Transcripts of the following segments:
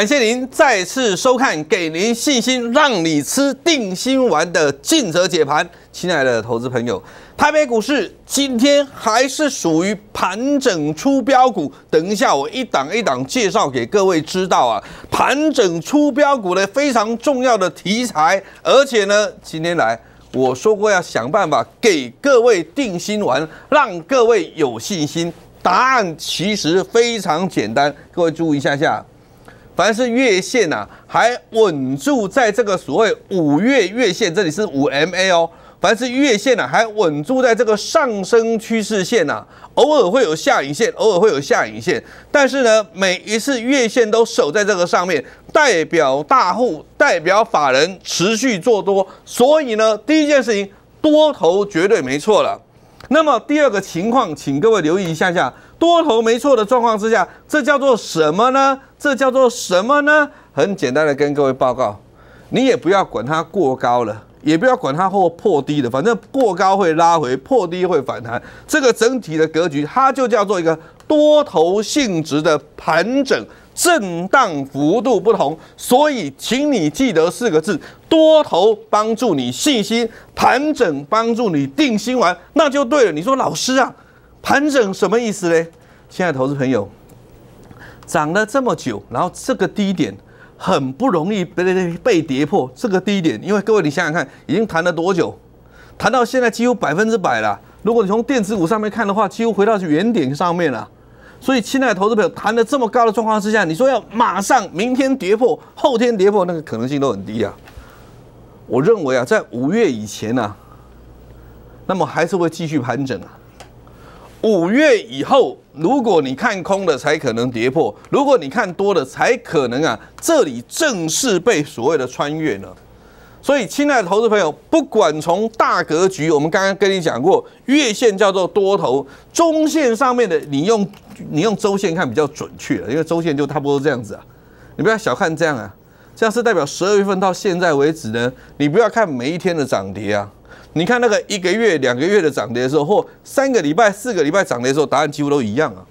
感谢您再次收看，给您信心，让你吃定心丸的尽责解盘，亲爱的投资朋友，台北股市今天还是属于盘整出标股，等一下我一档一档介绍给各位知道啊，盘整出标股的非常重要的题材，而且呢今天来我说过要想办法给各位定心丸，让各位有信心，答案其实非常简单，各位注意一下下。凡是月线呐，还稳住在这个所谓五月月线，这里是五 MA 哦。凡是月线呐，还稳住在这个上升趋势线呐，偶尔会有下影线，偶尔会有下影线，但是呢，每一次月线都守在这个上面，代表大户、代表法人持续做多。所以呢，第一件事情，多头绝对没错了。那么第二个情况，请各位留意一下下，多头没错的状况之下，这叫做什么呢？这叫做什么呢？很简单的跟各位报告，你也不要管它过高了，也不要管它或破低了，反正过高会拉回，破低会反弹。这个整体的格局，它就叫做一个多头性质的盘整震荡，幅度不同。所以，请你记得四个字：多头帮助你信心，盘整帮助你定心丸，那就对了。你说老师啊，盘整什么意思嘞？亲爱的投资朋友。涨了这么久，然后这个低点很不容易被被被跌破。这个低点，因为各位你想想看，已经谈了多久？谈到现在几乎百分之百了。如果你从电子股上面看的话，几乎回到原点上面了。所以，亲爱的投资朋友，谈的这么高的状况之下，你说要马上明天跌破，后天跌破，那个可能性都很低啊。我认为啊，在五月以前呢，那么还是会继续盘整啊。五月以后，如果你看空的才可能跌破；如果你看多的才可能啊，这里正式被所谓的穿越了。所以，亲爱的投资朋友，不管从大格局，我们刚刚跟你讲过，月线叫做多头，中线上面的你用你用周线看比较准确，因为周线就差不多这样子啊。你不要小看这样啊，这样是代表十二月份到现在为止呢，你不要看每一天的涨跌啊。你看那个一个月、两个月的涨跌的时候，或三个礼拜、四个礼拜涨跌的时候，答案几乎都一样啊。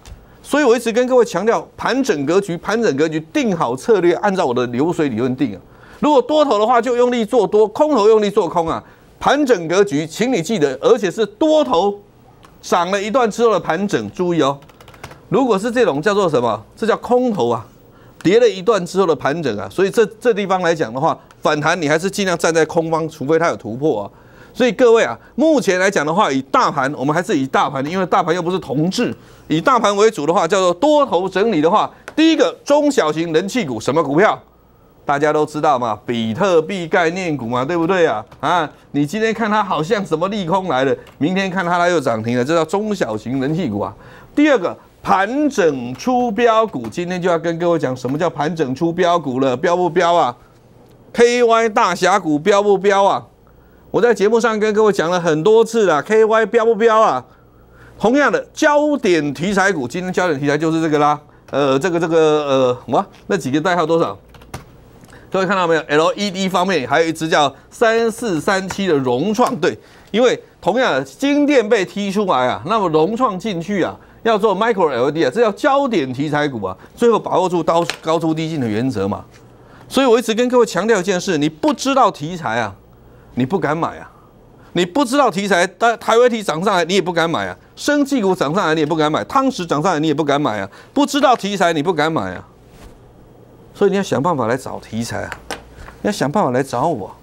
所以我一直跟各位强调，盘整格局，盘整格局定好策略，按照我的流水理论定啊。如果多头的话，就用力做多；空头用力做空啊。盘整格局，请你记得，而且是多头涨了一段之后的盘整，注意哦。如果是这种叫做什么，这叫空头啊，跌了一段之后的盘整啊。所以这这地方来讲的话，反弹你还是尽量站在空方，除非它有突破啊。所以各位啊，目前来讲的话，以大盘，我们还是以大盘，因为大盘又不是同质，以大盘为主的话，叫做多头整理的话，第一个中小型人气股，什么股票？大家都知道嘛，比特币概念股嘛，对不对啊？啊，你今天看它好像什么利空来了，明天看它又涨停了，这叫中小型人气股啊。第二个盘整出标股，今天就要跟各位讲什么叫盘整出标股了，标不标啊？KY 大峡谷标不标啊？我在节目上跟各位讲了很多次了，KY 标不标啊？同样的焦点题材股，今天焦点题材就是这个啦。呃，这个这个呃，什么？那几个代号多少？各位看到没有？LED 方面还有一只叫三四三七的融创，对，因为同样的金店被踢出来啊，那么融创进去啊，要做 micro LED 啊，这叫焦点题材股啊。最后把握住高高出低进的原则嘛。所以我一直跟各位强调一件事：你不知道题材啊。你不敢买啊！你不知道题材，台台湾题涨上来你也不敢买啊，生技股涨上来你也不敢买，汤匙涨上来你也不敢买啊！不知道题材你不敢买啊！所以你要想办法来找题材啊！你要想办法来找我，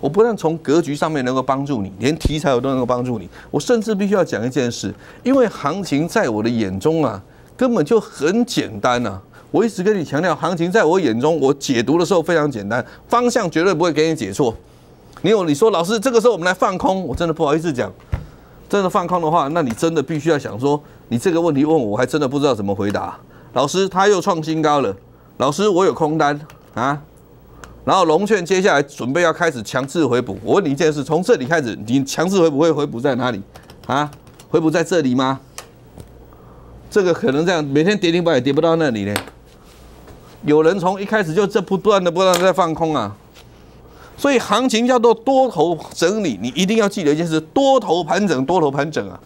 我不但从格局上面能够帮助你，连题材我都能够帮助你。我甚至必须要讲一件事，因为行情在我的眼中啊，根本就很简单啊！我一直跟你强调，行情在我眼中，我解读的时候非常简单，方向绝对不会给你解错。你有你说老师，这个时候我们来放空，我真的不好意思讲，真的放空的话，那你真的必须要想说，你这个问题问我还真的不知道怎么回答。老师他又创新高了，老师我有空单啊，然后龙劝接下来准备要开始强制回补。我问你一件事，从这里开始，你强制回补会回补在哪里啊？回补在这里吗？这个可能这样，每天跌零板也跌不到那里呢。有人从一开始就这不断的不断在放空啊。所以行情叫做多头整理，你一定要记得一件事：多头盘整，多头盘整啊！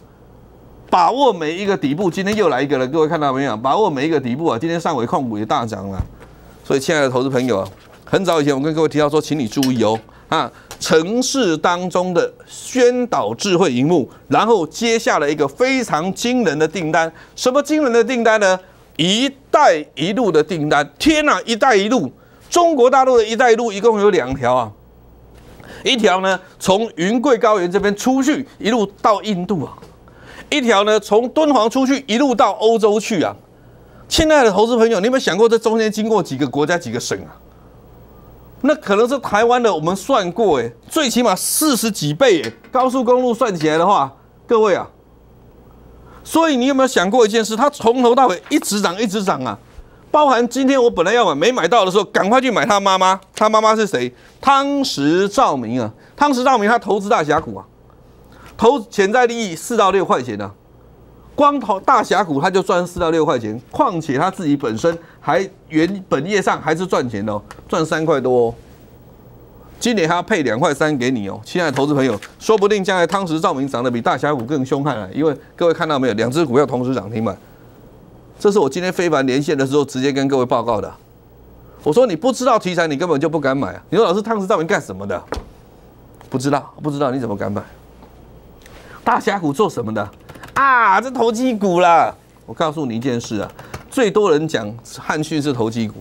把握每一个底部。今天又来一个了，各位看到没有？把握每一个底部啊！今天上尾控股也大涨了。所以，亲爱的投资朋友，很早以前我跟各位提到说，请你注意哦啊！城市当中的宣导智慧荧幕，然后接下了一个非常惊人的订单。什么惊人的订单呢？“一带一路”的订单。天哪！“一带一路”中国大陆的一带一路一共有两条啊！一条呢，从云贵高原这边出去，一路到印度啊；一条呢，从敦煌出去，一路到欧洲去啊。亲爱的投资朋友，你有没有想过，这中间经过几个国家、几个省啊？那可能是台湾的，我们算过，诶，最起码四十几倍。诶，高速公路算起来的话，各位啊，所以你有没有想过一件事？它从头到尾一直涨，一直涨啊。包含今天我本来要买没买到的时候，赶快去买他妈妈。他妈妈是谁？汤石照明啊！汤石照明他投资大峡谷啊，投潜在利益四到六块钱呢。光投大峡谷他就赚四到六块钱，况且他自己本身还原本业上还是赚钱的，哦，赚三块多。今年还要配两块三给你哦，亲爱的投资朋友。说不定将来汤石照明涨得比大峡谷更凶悍啊！因为各位看到没有，两只股票同时涨停板，这是我今天非凡连线的时候直接跟各位报告的。我说你不知道题材，你根本就不敢买啊！你说老师汤氏造纸干什么的？不知道，不知道你怎么敢买？大峡谷做什么的？啊，这投机股啦！我告诉你一件事啊，最多人讲汉讯是投机股，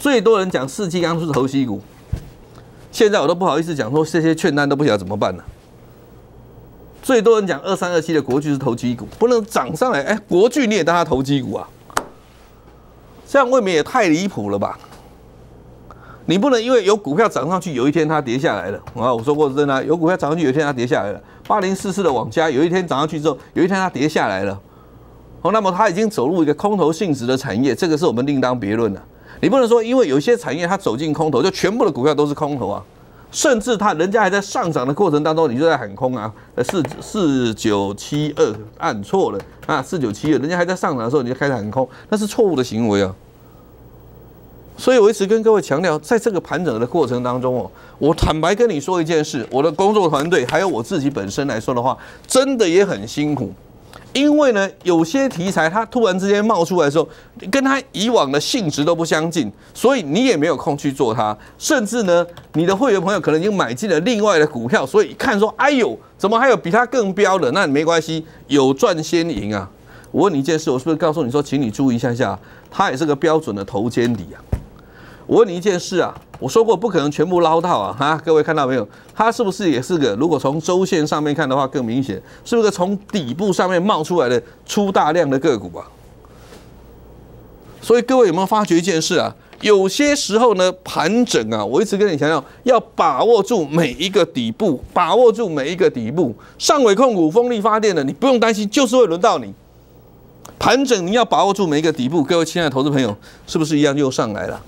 最多人讲世纪钢是投机股。现在我都不好意思讲说这些券单都不晓得怎么办了。最多人讲二三二七的国巨是投机股，不能涨上来，哎，国巨你也当它投机股啊？这样未免也太离谱了吧？你不能因为有股票涨上去，有一天它跌下来了。啊，我说过真的，有股票涨上去，有一天它跌下来了。八零四四的往加，有一天涨上去之后，有一天它跌下来了。哦，那么它已经走入一个空头性质的产业，这个是我们另当别论的。你不能说因为有些产业它走进空头，就全部的股票都是空头啊？甚至他人家还在上涨的过程当中，你就在喊空啊！四四九七二按错了啊！四九七二，人家还在上涨的时候，你就开始喊空，那是错误的行为啊！所以我一直跟各位强调，在这个盘整的过程当中哦，我坦白跟你说一件事，我的工作团队还有我自己本身来说的话，真的也很辛苦。因为呢，有些题材它突然之间冒出来的时候，跟它以往的性质都不相近，所以你也没有空去做它。甚至呢，你的会员朋友可能已经买进了另外的股票，所以看说，哎呦，怎么还有比它更标的？那没关系，有赚先赢啊。我问你一件事，我是不是告诉你说，请你注意一下下，它也是个标准的头肩底啊。我问你一件事啊，我说过不可能全部捞到啊哈，各位看到没有？它是不是也是个？如果从周线上面看的话，更明显，是不是从底部上面冒出来的出大量的个股啊？所以各位有没有发觉一件事啊？有些时候呢盘整啊，我一直跟你强调，要把握住每一个底部，把握住每一个底部。上尾控股、风力发电的，你不用担心，就是会轮到你盘整。你要把握住每一个底部。各位亲爱的投资朋友，是不是一样又上来了？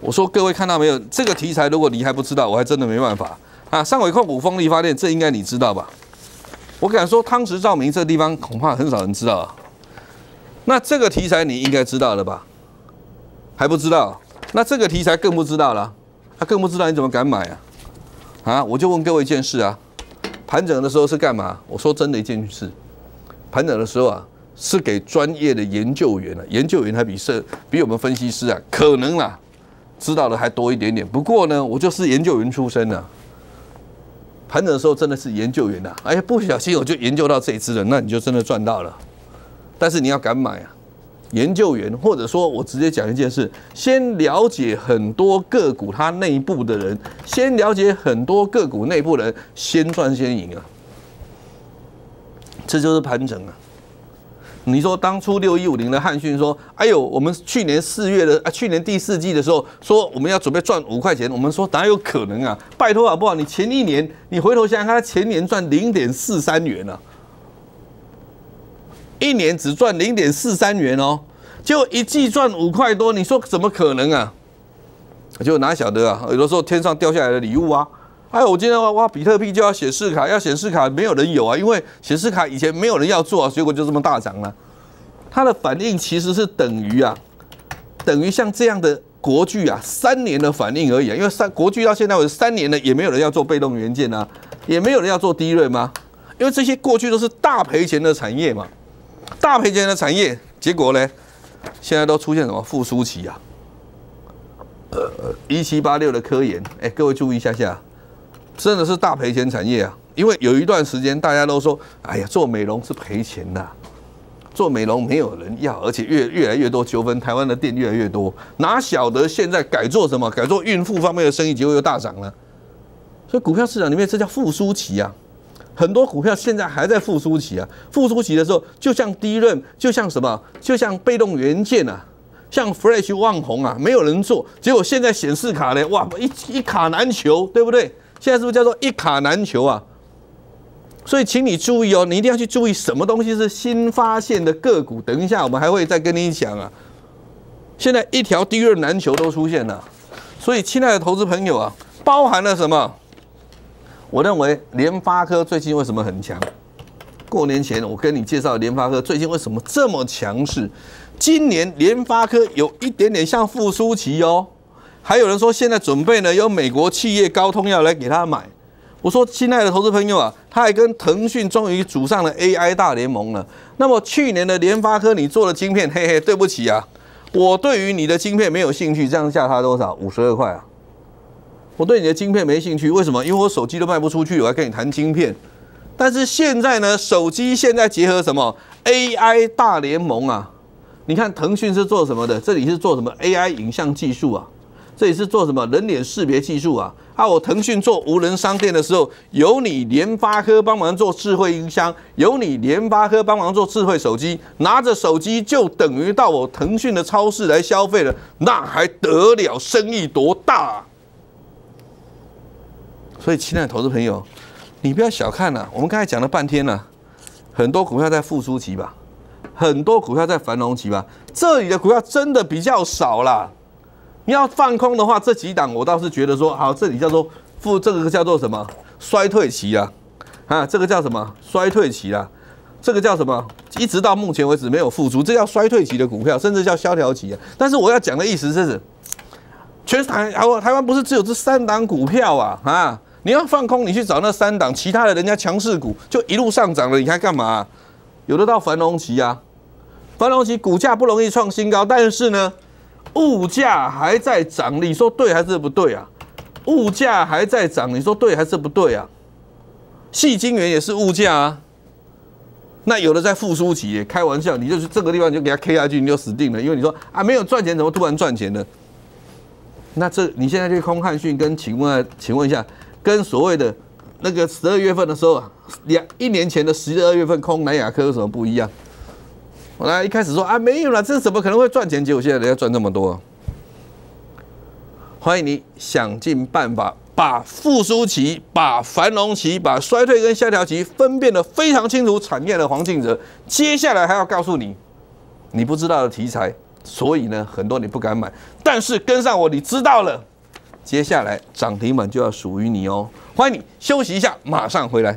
我说各位看到没有？这个题材如果你还不知道，我还真的没办法啊。上尾控股风力发电，这应该你知道吧？我敢说汤池照明这个地方恐怕很少人知道。啊。那这个题材你应该知道了吧？还不知道？那这个题材更不知道了。他更不知道你怎么敢买啊？啊，我就问各位一件事啊，盘整的时候是干嘛？我说真的一件事，盘整的时候啊，是给专业的研究员的。研究员还比社比我们分析师啊，可能啦。知道的还多一点点，不过呢，我就是研究员出身的。盘整的时候真的是研究员呐，哎呀，不小心我就研究到这一只了，那你就真的赚到了。但是你要敢买啊，研究员或者说我直接讲一件事：先了解很多个股它内部的人，先了解很多个股内部人，先赚先赢啊，这就是盘整啊。你说当初六一五零的汉讯说：“哎呦，我们去年四月的，啊，去年第四季的时候说我们要准备赚五块钱，我们说哪有可能啊？拜托好不好？你前一年，你回头想想看，前年赚零点四三元啊，一年只赚零点四三元哦，就一季赚五块多，你说怎么可能啊？就哪晓得啊？有的时候天上掉下来的礼物啊。”哎，我今天挖比特币就要显示卡，要显示卡，没有人有啊，因为显示卡以前没有人要做啊，结果就这么大涨了。它的反应其实是等于啊，等于像这样的国剧啊，三年的反应而已，因为三国剧到现在为止三年了，也没有人要做被动元件啊，也没有人要做低瑞吗？因为这些过去都是大赔钱的产业嘛，大赔钱的产业，结果呢，现在都出现什么复苏期啊？呃，一七八六的科研，哎，各位注意一下下。真的是大赔钱产业啊！因为有一段时间大家都说，哎呀，做美容是赔钱的，做美容没有人要，而且越越来越多纠纷，台湾的店越来越多，哪晓得现在改做什么？改做孕妇方面的生意，结果又大涨了。所以股票市场里面这叫复苏期啊，很多股票现在还在复苏期啊。复苏期的时候，就像低润，就像什么，就像被动元件啊，像 f r e s h 旺红啊，没有人做，结果现在显示卡呢，哇，一一卡难求，对不对？现在是不是叫做一卡难求啊？所以请你注意哦，你一定要去注意什么东西是新发现的个股。等一下我们还会再跟你讲啊。现在一条第二难求都出现了，所以亲爱的投资朋友啊，包含了什么？我认为联发科最近为什么很强？过年前我跟你介绍联发科最近为什么这么强势？今年联发科有一点点像复苏期哦。还有人说，现在准备呢，有美国企业高通要来给他买。我说，亲爱的投资朋友啊，他还跟腾讯终于组上了 AI 大联盟了。那么去年的联发科，你做的晶片，嘿嘿，对不起啊，我对于你的晶片没有兴趣。这样价差多少？五十二块啊！我对你的晶片没兴趣，为什么？因为我手机都卖不出去，我要跟你谈晶片。但是现在呢，手机现在结合什么 AI 大联盟啊？你看腾讯是做什么的？这里是做什么 AI 影像技术啊？这里是做什么人脸识别技术啊？啊，我腾讯做无人商店的时候，有你联发科帮忙做智慧音箱，有你联发科帮忙做智慧手机，拿着手机就等于到我腾讯的超市来消费了，那还得了，生意多大？所以，亲爱的投资朋友，你不要小看了，我们刚才讲了半天了，很多股票在复苏期吧，很多股票在繁荣期吧，这里的股票真的比较少了。你要放空的话，这几档我倒是觉得说好，这里叫做负，这个叫做什么衰退期啊？啊，这个叫什么衰退期啊？这个叫什么？一直到目前为止没有复苏，这叫衰退期的股票，甚至叫萧条期啊。但是我要讲的意思是，全台啊，台湾不是只有这三档股票啊？啊，你要放空，你去找那三档，其他的人家强势股就一路上涨了，你还干嘛？有的到繁荣期啊，繁荣期股价不容易创新高，但是呢？物价还在涨，你说对还是不对啊？物价还在涨，你说对还是不对啊？戏精元也是物价啊。那有的在复苏业，开玩笑，你就是这个地方，你就给他 K 下去，你就死定了。因为你说啊，没有赚钱，怎么突然赚钱呢？那这你现在去空汉讯跟请问，请问一下，跟所谓的那个十二月份的时候，两一年前的十二月份空南亚科有什么不一样？我来一开始说啊没有了，这怎么可能会赚钱？结果现在人家赚这么多。欢迎你想尽办法把复苏期、把繁荣期、把衰退跟萧条期分辨的非常清楚。产业的黄庆泽，接下来还要告诉你，你不知道的题材，所以呢很多你不敢买，但是跟上我，你知道了。接下来涨停板就要属于你哦。欢迎你休息一下，马上回来。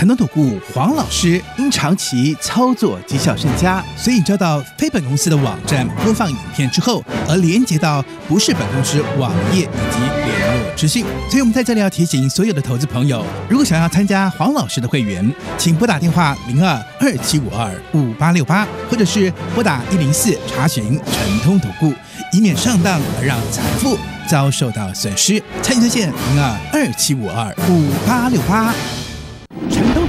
诚通投顾黄老师因长期操作绩效甚佳，所以遭到非本公司的网站播放影片之后，而连接到不是本公司网页以及联络资讯。所以我们在这里要提醒所有的投资朋友，如果想要参加黄老师的会员，请拨打电话零二二七五二五八六八，或者是拨打一零四查询诚通投顾，以免上当而让财富遭受到损失。参与推线零二二七五二五八六八。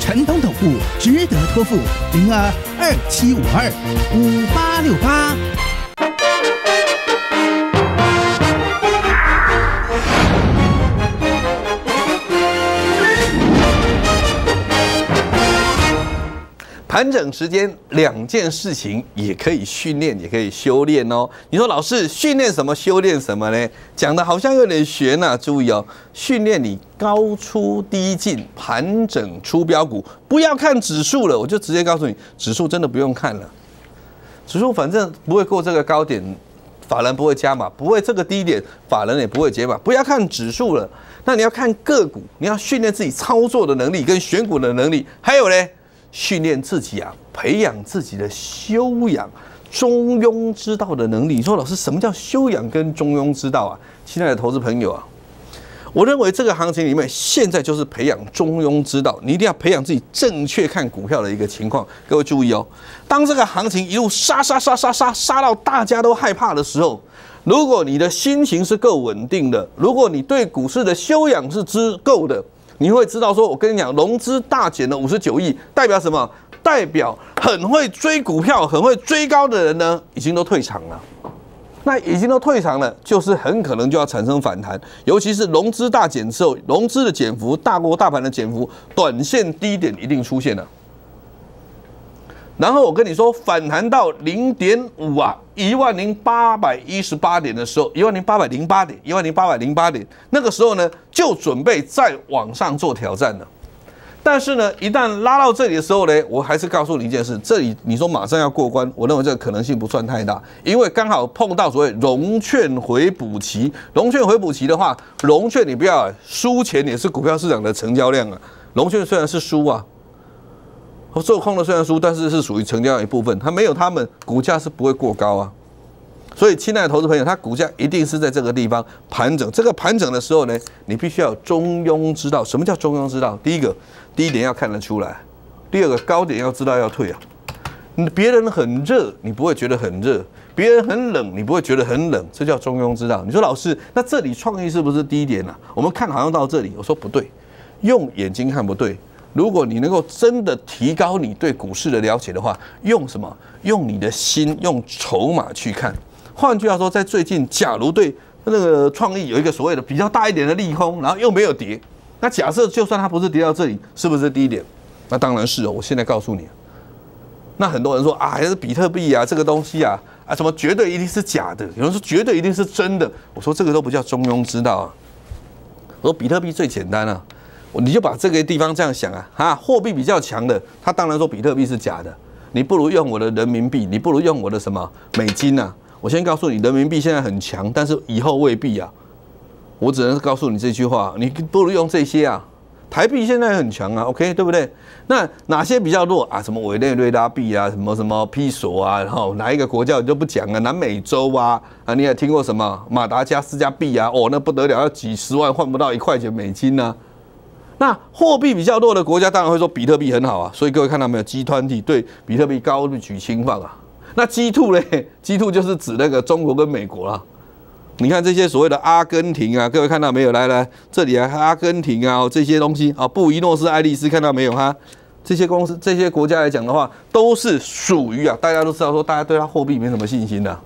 陈通投顾值得托付，零二二七五二五八六八。盘整时间，两件事情也可以训练，也可以修炼哦。你说老师训练什么，修炼什么呢？讲的好像有点玄呐。注意哦，训练你高出低进，盘整出标股，不要看指数了。我就直接告诉你，指数真的不用看了。指数反正不会过这个高点，法人不会加码；不会这个低点，法人也不会解码。不要看指数了，那你要看个股，你要训练自己操作的能力跟选股的能力。还有呢？训练自己啊，培养自己的修养，中庸之道的能力。你说，老师，什么叫修养跟中庸之道啊？亲爱的投资朋友啊，我认为这个行情里面现在就是培养中庸之道，你一定要培养自己正确看股票的一个情况。各位注意哦，当这个行情一路杀杀杀杀杀杀到大家都害怕的时候，如果你的心情是够稳定的，如果你对股市的修养是知够的。你会知道，说我跟你讲，融资大减了五十九亿，代表什么？代表很会追股票、很会追高的人呢，已经都退场了。那已经都退场了，就是很可能就要产生反弹，尤其是融资大减之后，融资的减幅大过大盘的减幅，短线低点一定出现了。然后我跟你说，反弹到零点五啊，一万零八百一十八点的时候，一万零八百零八点，一万零八百零八点，那个时候呢，就准备再往上做挑战了。但是呢，一旦拉到这里的时候呢，我还是告诉你一件事：这里你说马上要过关，我认为这个可能性不算太大，因为刚好碰到所谓融券回补期。融券回补期的话，融券你不要输钱，也是股票市场的成交量啊。融券虽然是输啊。我做空的虽然输，但是是属于成交量一部分，它没有他们股价是不会过高啊。所以，亲爱的投资朋友，它股价一定是在这个地方盘整。这个盘整的时候呢，你必须要中庸之道。什么叫中庸之道？第一个，低点要看得出来；第二个，高点要知道要退啊。你别人很热，你不会觉得很热；别人很冷，你不会觉得很冷。这叫中庸之道。你说老师，那这里创意是不是低点呢？我们看好像到这里，我说不对，用眼睛看不对。如果你能够真的提高你对股市的了解的话，用什么？用你的心，用筹码去看。换句话说，在最近，假如对那个创意有一个所谓的比较大一点的利空，然后又没有跌，那假设就算它不是跌到这里，是不是低点？那当然是哦。我现在告诉你，那很多人说啊，还是比特币啊，这个东西啊，啊什么绝对一定是假的，有人说绝对一定是真的。我说这个都不叫中庸之道啊。我说比特币最简单了。你就把这个地方这样想啊，哈，货币比较强的，他当然说比特币是假的，你不如用我的人民币，你不如用我的什么美金啊？我先告诉你，人民币现在很强，但是以后未必啊。我只能告诉你这句话，你不如用这些啊。台币现在很强啊，OK，对不对？那哪些比较弱啊？什么委内瑞拉币啊，什么什么披索啊，然后哪一个国家你都不讲啊？南美洲啊，啊，你也听过什么马达加斯加币啊？哦，那不得了，要几十万换不到一块钱美金呢。那货币比较弱的国家，当然会说比特币很好啊。所以各位看到没有，集团体对比特币高举轻放啊。那呢？G two 就是指那个中国跟美国了。你看这些所谓的阿根廷啊，各位看到没有？来来，这里啊，阿根廷啊，这些东西啊，布宜诺斯艾利斯看到没有哈？这些公司、这些国家来讲的话，都是属于啊，大家都知道说，大家对它货币没什么信心的。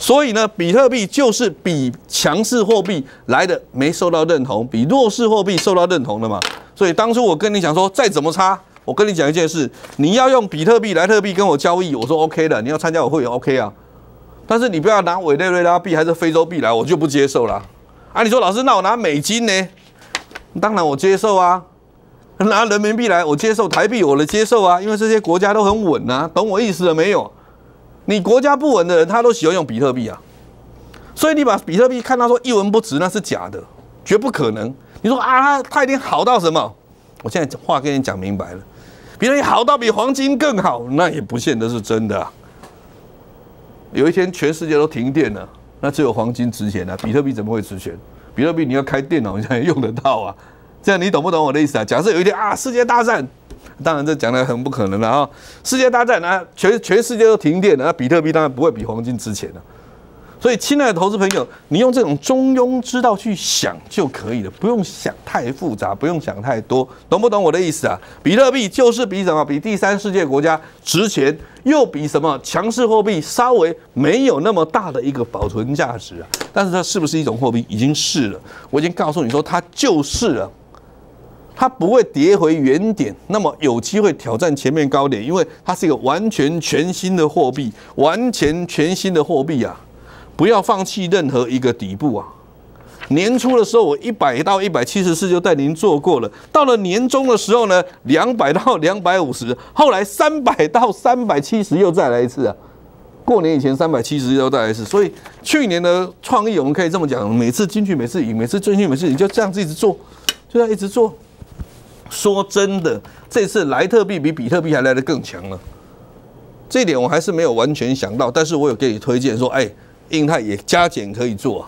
所以呢，比特币就是比强势货币来的没受到认同，比弱势货币受到认同的嘛。所以当初我跟你讲说，再怎么差，我跟你讲一件事，你要用比特币来特币跟我交易，我说 OK 的，你要参加我会员 OK 啊。但是你不要拿委内瑞拉币还是非洲币来，我就不接受了。啊，你说老师，那我拿美金呢？当然我接受啊，拿人民币来我接受，台币我也接受啊，因为这些国家都很稳啊，懂我意思了没有？你国家不稳的人，他都喜欢用比特币啊，所以你把比特币看他说一文不值，那是假的，绝不可能。你说啊，它一定好到什么？我现在话跟你讲明白了，比特币好到比黄金更好，那也不见得是真的。有一天全世界都停电了，那只有黄金值钱了，比特币怎么会值钱？比特币你要开电脑，你才用得到啊。这样你懂不懂我的意思啊？假设有一天啊，世界大战，当然这讲的很不可能了啊。世界大战啊，全全世界都停电了，那比特币当然不会比黄金值钱了。所以，亲爱的投资朋友，你用这种中庸之道去想就可以了，不用想太复杂，不用想太多，懂不懂我的意思啊？比特币就是比什么，比第三世界国家值钱，又比什么强势货币稍微没有那么大的一个保存价值。啊？但是它是不是一种货币，已经是了。我已经告诉你说，它就是了。它不会跌回原点，那么有机会挑战前面高点，因为它是一个完全全新的货币，完全全新的货币啊！不要放弃任何一个底部啊！年初的时候，我一百到一百七十四就带您做过了。到了年终的时候呢，两百到两百五十，后来三百到三百七十又再来一次啊！过年以前三百七十又再来一次，所以去年的创意我们可以这么讲：每次进去，每次赢，每次进去，每次赢，就这样子一直做，就这样一直做。说真的，这次莱特币比比特币还来的更强了，这点我还是没有完全想到。但是我有给你推荐说，哎，印太也加减可以做，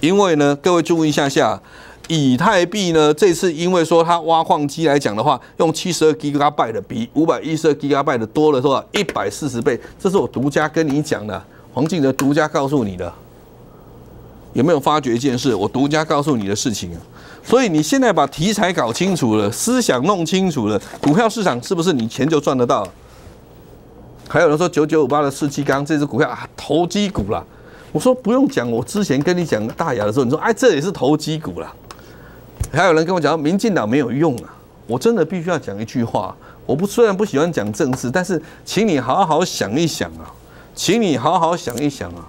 因为呢，各位注意一下下，以太币呢这次因为说它挖矿机来讲的话，用七十二 GigaByte 的比五百一十二 GigaByte 的多了多少？一百四十倍，这是我独家跟你讲的，黄敬哲独家告诉你的，有没有发觉一件事？我独家告诉你的事情啊。所以你现在把题材搞清楚了，思想弄清楚了，股票市场是不是你钱就赚得到？还有人说九九五八的四纪钢这只股票啊，投机股啦。我说不用讲，我之前跟你讲大雅的时候，你说哎这也是投机股啦。还有人跟我讲民进党没有用啊，我真的必须要讲一句话，我不虽然不喜欢讲政治，但是请你好好想一想啊，请你好好想一想啊。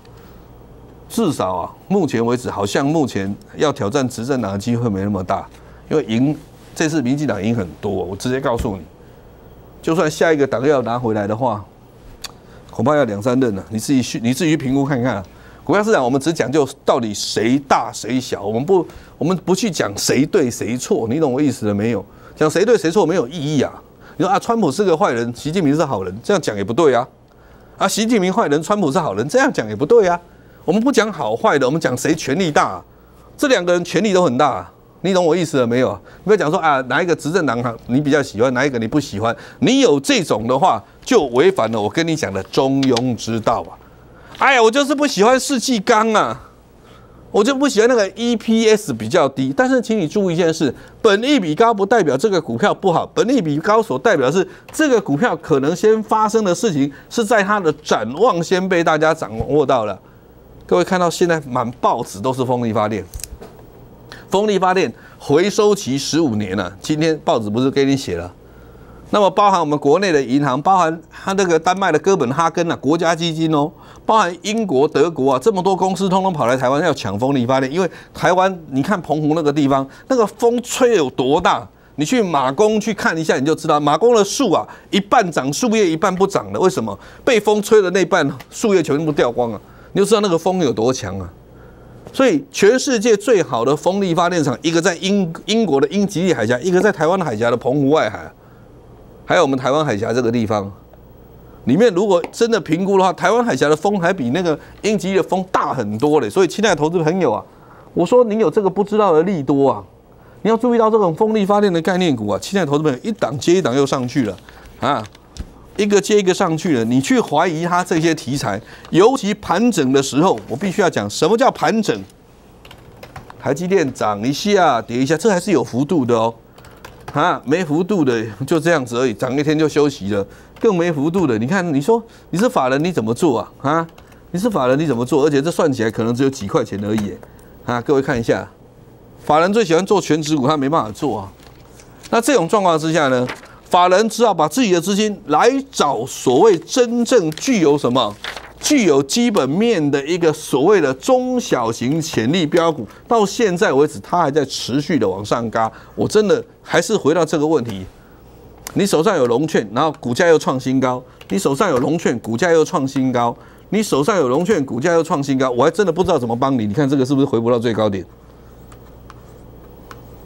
至少啊，目前为止，好像目前要挑战执政党的机会没那么大，因为赢这次民进党赢很多。我直接告诉你，就算下一个党要拿回来的话，恐怕要两三任了。你自己去，你自己去评估看看。股票市场我们只讲究到底谁大谁小，我们不，我们不去讲谁对谁错。你懂我意思了没有？讲谁对谁错没有意义啊。你说啊，川普是个坏人，习近平是好人，这样讲也不对啊。啊，习近平坏人，川普是好人，这样讲也不对啊。我们不讲好坏的，我们讲谁权力大。这两个人权力都很大，你懂我意思了没有？不要讲说啊，哪一个执政党啊，你比较喜欢，哪一个你不喜欢？你有这种的话，就违反了我跟你讲的中庸之道啊！哎呀，我就是不喜欢世纪刚啊，我就不喜欢那个 EPS 比较低。但是，请你注意一件事：本益比高不代表这个股票不好，本益比高所代表是这个股票可能先发生的事情是在它的展望先被大家掌握到了。各位看到现在满报纸都是风力发电，风力发电回收期十五年了。今天报纸不是给你写了？那么包含我们国内的银行，包含他那个丹麦的哥本哈根啊国家基金哦，包含英国、德国啊这么多公司通通跑来台湾要抢风力发电，因为台湾你看澎湖那个地方那个风吹有多大？你去马公去看一下你就知道，马公的树啊一半长树叶一半不长的，为什么？被风吹的那半树叶全部掉光了。你就知道那个风有多强啊！所以全世界最好的风力发电厂，一个在英英国的英吉利海峡，一个在台湾海峡的澎湖外海，还有我们台湾海峡这个地方，里面如果真的评估的话，台湾海峡的风还比那个英吉利的风大很多嘞。所以期待投资朋友啊，我说你有这个不知道的利多啊，你要注意到这种风力发电的概念股啊，期待投资朋友一档接一档又上去了啊！一个接一个上去了，你去怀疑它这些题材，尤其盘整的时候，我必须要讲什么叫盘整。台积电涨一下，跌一下，这还是有幅度的哦。啊，没幅度的就这样子而已，涨一天就休息了，更没幅度的，你看，你说你是法人，你怎么做啊？啊，你是法人，你怎么做？而且这算起来可能只有几块钱而已。啊，各位看一下，法人最喜欢做全职股，他没办法做啊。那这种状况之下呢？法人只好把自己的资金来找所谓真正具有什么，具有基本面的一个所谓的中小型潜力标股，到现在为止它还在持续的往上嘎。我真的还是回到这个问题，你手上有龙券，然后股价又创新高；你手上有龙券，股价又创新高；你手上有龙券，股价又创新高。我还真的不知道怎么帮你。你看这个是不是回不到最高点？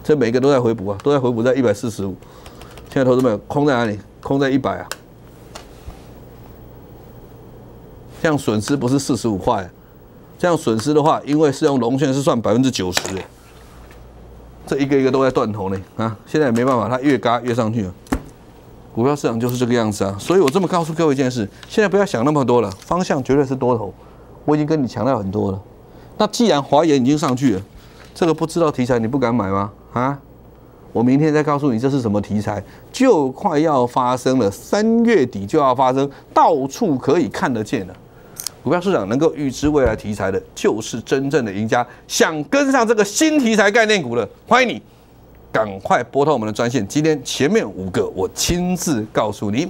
这每个都在回补啊，都在回补在一百四十五。现在投资们空在哪里？空在一百啊！这样损失不是四十五块？这样损失的话，因为是用龙线是算百分之九十。这一个一个都在断头呢啊！现在也没办法，它越嘎越上去了。股票市场就是这个样子啊！所以我这么告诉各位一件事：现在不要想那么多了，方向绝对是多头。我已经跟你强调很多了。那既然华研已经上去了，这个不知道题材你不敢买吗？啊？我明天再告诉你这是什么题材，就快要发生了，三月底就要发生，到处可以看得见了。股票市场能够预知未来题材的，就是真正的赢家。想跟上这个新题材概念股的，欢迎你，赶快拨通我们的专线。今天前面五个，我亲自告诉你。